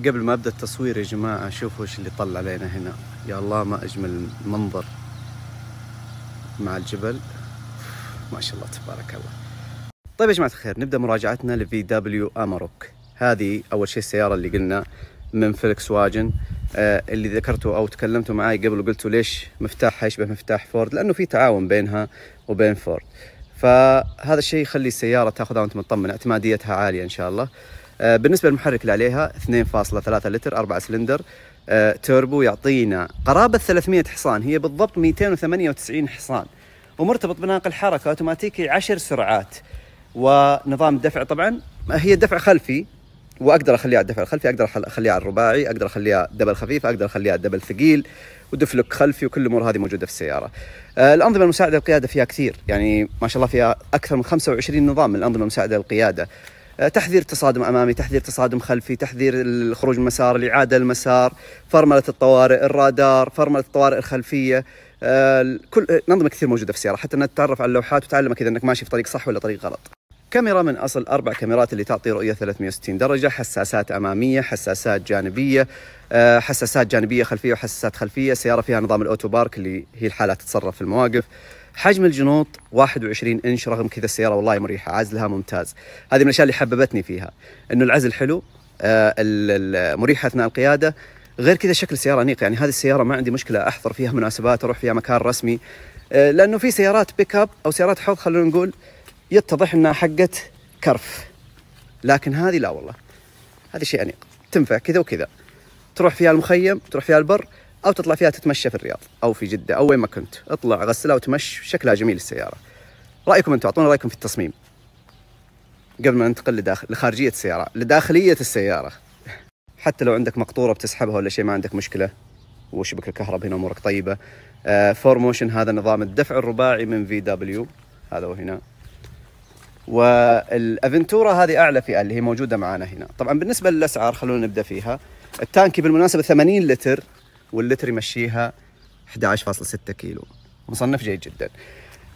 قبل ما ابدا التصوير يا جماعه شوفوا ايش اللي طلع علينا هنا يا الله ما اجمل منظر مع الجبل ما شاء الله تبارك الله طيب يا جماعه الخير نبدا مراجعتنا لفي دبليو اماروك هذه اول شيء السياره اللي قلنا من فلكس واجن آه اللي ذكرته او تكلمتوا معي قبل وقلتوا ليش مفتاحها يشبه مفتاح فورد لانه في تعاون بينها وبين فورد فهذا الشيء يخلي السياره تاخذها وانت مطمن اعتماديتها عاليه ان شاء الله آه، بالنسبه للمحرك اللي عليها 2.3 لتر 4 سلندر آه، توربو يعطينا قرابه 300 حصان هي بالضبط 298 حصان ومرتبط بناقل حركه اوتوماتيكي 10 سرعات ونظام دفع طبعا هي دفع خلفي واقدر اخليها على الدفع الخلفي اقدر اخليها على الرباعي اقدر اخليها دبل خفيف اقدر اخليها دبل ثقيل ودفلك خلفي وكل الامور هذه موجوده في السياره آه الانظمه المساعده للقياده فيها كثير يعني ما شاء الله فيها اكثر من 25 نظام من الانظمه المساعده للقياده آه، تحذير تصادم امامي، تحذير تصادم خلفي، تحذير الخروج من المسار، الاعاده المسار، فرمله الطوارئ، الرادار، فرمله الطوارئ الخلفيه، آه، كل انظمه كثير موجوده في السياره حتى انها تتعرف على اللوحات وتعلمك اذا انك ماشي في طريق صح ولا طريق غلط. كاميرا من اصل اربع كاميرات اللي تعطي رؤيه 360 درجه حساسات اماميه حساسات جانبيه آه، حساسات جانبيه خلفيه وحساسات خلفيه سياره فيها نظام الاوتو بارك اللي هي الحاله تتصرف في المواقف حجم الجنوط 21 انش رغم كذا السياره والله مريحه عزلها ممتاز هذه من الاشياء اللي حببتني فيها انه العزل حلو آه، مريحه اثناء القياده غير كذا شكل السياره انيق يعني هذه السياره ما عندي مشكله احضر فيها مناسبات اروح فيها مكان رسمي آه، لانه في سيارات بيك اب او سيارات حوض خلونا نقول يتضح انها حقت كرف لكن هذه لا والله هذه شيء انيق تنفع كذا وكذا تروح فيها المخيم تروح فيها البر او تطلع فيها تتمشى في الرياض او في جده او وين ما كنت اطلع غسلها وتمش شكلها جميل السياره رايكم انتم اعطونا رايكم في التصميم قبل ما ننتقل لداخل لخارجيه السياره لداخليه السياره حتى لو عندك مقطوره بتسحبها ولا شيء ما عندك مشكله وشبك الكهرباء هنا امورك طيبه فور آه، موشن هذا نظام الدفع الرباعي من في دبليو هذا هو هنا والافنتورا هذه اعلى فئه اللي هي موجوده معنا هنا طبعا بالنسبه للاسعار خلونا نبدا فيها التانكي بالمناسبه 80 لتر واللتر يمشيها 11.6 كيلو مصنف جيد جدا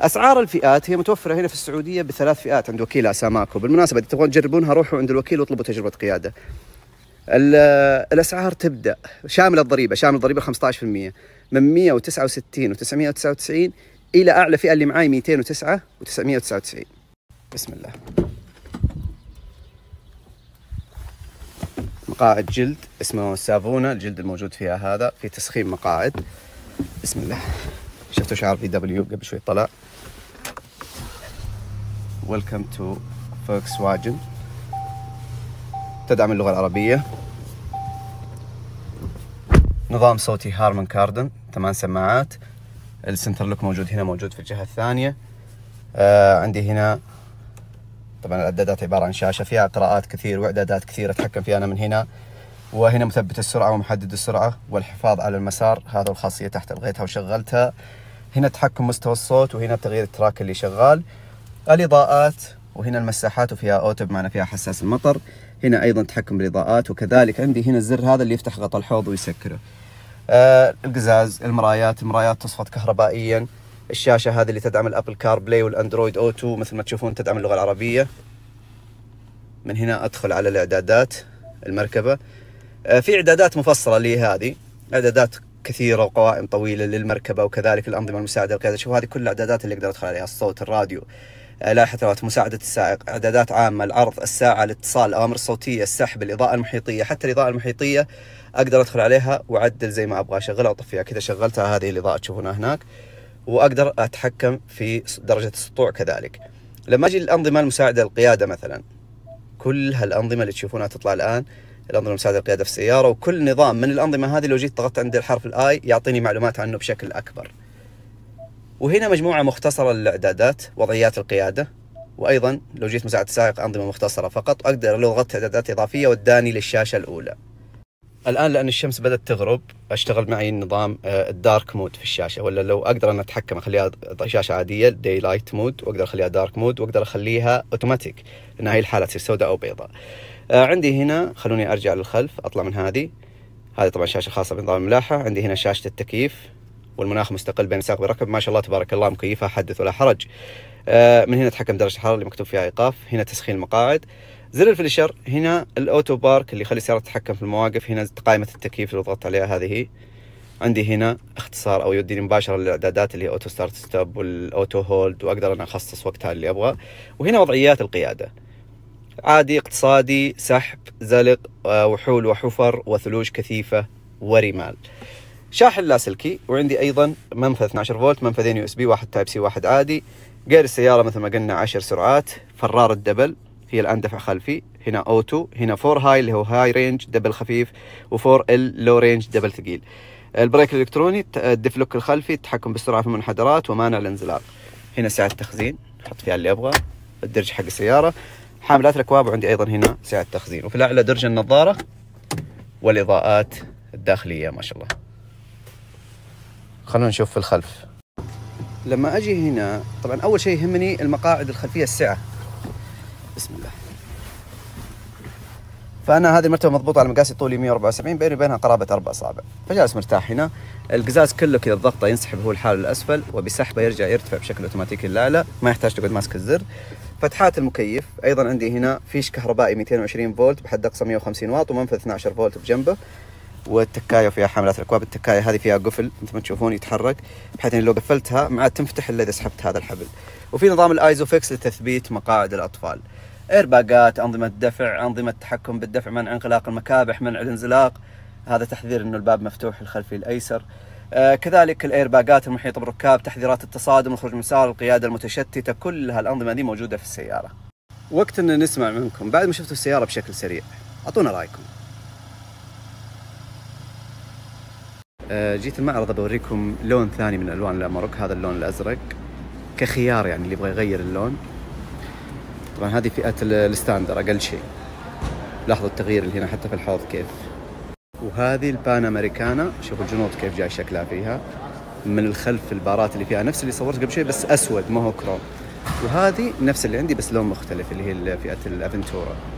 اسعار الفئات هي متوفره هنا في السعوديه بثلاث فئات عند وكيل اساماكو بالمناسبه اذا تبغون تجربونها روحوا عند الوكيل واطلبوا تجربه قياده الاسعار تبدا شامله الضريبه شامل الضريبه 15% من 169 و999 الى اعلى فئه اللي معاي 209 و999 بسم الله مقاعد جلد اسمه سافونا الجلد الموجود فيها هذا في تسخين مقاعد بسم الله شفتوا شعار في دبليو قبل شوي طلع ويلكم تو فوكس واجن تدعم اللغة العربية نظام صوتي هارمن كاردن ثمان سماعات السنتر لوك موجود هنا موجود في الجهة الثانية آه عندي هنا طبعا الاعدادات عباره عن شاشه فيها قراءات كثير واعدادات كثير اتحكم فيها انا من هنا وهنا مثبت السرعه ومحدد السرعه والحفاظ على المسار هذا الخاصيه تحت الغيتها وشغلتها هنا تحكم مستوى الصوت وهنا تغيير التراك اللي شغال الاضاءات وهنا المساحات وفيها اوتو بمعنى فيها حساس المطر هنا ايضا تحكم بالاضاءات وكذلك عندي هنا الزر هذا اللي يفتح غطاء الحوض ويسكره آه القزاز المرايات المرايات تصفط كهربائيا الشاشه هذه اللي تدعم الابل كار بلاي والاندرويد او مثل ما تشوفون تدعم اللغه العربيه من هنا ادخل على الاعدادات المركبه آه، في اعدادات مفصله لي هذه اعدادات كثيره وقوائم طويله للمركبه وكذلك الانظمه المساعده وكذا شوف هذه كل الاعدادات اللي اقدر ادخل عليها الصوت الراديو آه، لاحظات مساعدة السائق إعدادات عامة العرض الساعة الاتصال الأوامر الصوتية السحب الإضاءة المحيطية حتى الإضاءة المحيطية أقدر أدخل عليها وأعدل زي ما أبغى أشغلها وأطفيها كذا شغلتها هذه الإضاءة تشوفونها هناك واقدر اتحكم في درجه السطوع كذلك لما اجي للانظمه المساعده للقياده مثلا كل هالانظمه اللي تشوفونها تطلع الان الانظمه المساعده للقياده في السياره وكل نظام من الانظمه هذه لو جيت ضغطت عند الحرف الاي يعطيني معلومات عنه بشكل اكبر وهنا مجموعه مختصره للاعدادات وضعيات القياده وايضا لو جيت مساعده السائق انظمه مختصره فقط اقدر لو ضغطت اعدادات اضافيه وداني للشاشه الاولى الان لان الشمس بدات تغرب اشتغل معي نظام آه، الدارك مود في الشاشه ولا لو اقدر انا اتحكم اخليها شاشه عاديه داي لايت مود واقدر اخليها دارك مود واقدر اخليها اوتوماتيك ان هي الحاله تصير سوداء او بيضاء. آه، عندي هنا خلوني ارجع للخلف اطلع من هذه هذه طبعا شاشه خاصه بنظام الملاحه عندي هنا شاشه التكييف والمناخ مستقل بين ساق وركب ما شاء الله تبارك الله مكيفه حدث ولا حرج. آه، من هنا اتحكم درجه الحراره اللي مكتوب فيها ايقاف هنا تسخين المقاعد زر الفليشر هنا الاوتو بارك اللي يخلي السيارة تتحكم في المواقف هنا قائمة التكييف اللي ضغطت عليها هذه عندي هنا اختصار او يوديني مباشره للاعدادات اللي هي اوتو ستارت ستوب والاوتو هولد واقدر انا اخصص وقتها اللي ابغى وهنا وضعيات القياده عادي اقتصادي سحب زلق آه، وحول وحفر وثلوج كثيفه ورمال شاحن لاسلكي وعندي ايضا منفذ 12 فولت منفذين يو اس بي واحد تايب سي واحد عادي غير السياره مثل ما قلنا 10 سرعات فرار الدبل هي الان دفع خلفي هنا اوتو هنا 4 هاي اللي هو هاي رينج دبل خفيف و4 ال لو رينج دبل ثقيل البريك الالكتروني الدفلوك الخلفي التحكم بالسرعه في المنحدرات ومانع الانزلاق هنا ساعه تخزين احط فيها اللي ابغى الدرج حق السياره حاملات الاكواب وعندي ايضا هنا ساعه تخزين وفي الاعلى درج النظاره والاضاءات الداخليه ما شاء الله خلونا نشوف في الخلف لما اجي هنا طبعا اول شيء يهمني المقاعد الخلفيه السعه بسم الله فانا هذه المرتبه مضبوطه على مقاسي طولي 174 بيني وبينها قرابه اربع اصابع فجالس مرتاح هنا القزاز كله كذا الضغطه ينسحب هو الحال للاسفل وبسحبه يرجع يرتفع بشكل اوتوماتيكي للاعلى ما يحتاج تقعد ماسك الزر فتحات المكيف ايضا عندي هنا فيش كهربائي 220 فولت بحد اقصى 150 واط ومنفذ 12 فولت بجنبه والتكايه فيها حاملات الاكواب التكايه هذه فيها قفل مثل ما تشوفون يتحرك بحيث ان لو قفلتها ما عاد تنفتح الا اذا سحبت هذا الحبل وفي نظام الايزوفكس لتثبيت مقاعد الاطفال إيرباقات انظمه دفع انظمه تحكم بالدفع منع انغلاق المكابح منع الانزلاق هذا تحذير انه الباب مفتوح الخلفي الايسر آه كذلك الايرباقات المحيطه بالركاب تحذيرات التصادم الخروج من سار، القياده المتشتته كل هالانظمه دي موجوده في السياره وقت ان نسمع منكم بعد ما شفتوا السياره بشكل سريع اعطونا رايكم آه، جيت المعرض بوريكم لون ثاني من الوان الامرك هذا اللون الازرق كخيار يعني اللي يبغى يغير اللون طبعا هذه فئه الستاندر اقل شيء لاحظوا التغيير اللي هنا حتى في الحوض كيف وهذه البان امريكانا شوفوا الجنود كيف جاي شكلها فيها من الخلف البارات اللي فيها نفس اللي صورت قبل شوي بس اسود ما هو كروم وهذه نفس اللي عندي بس لون مختلف اللي هي فئه الافنتورا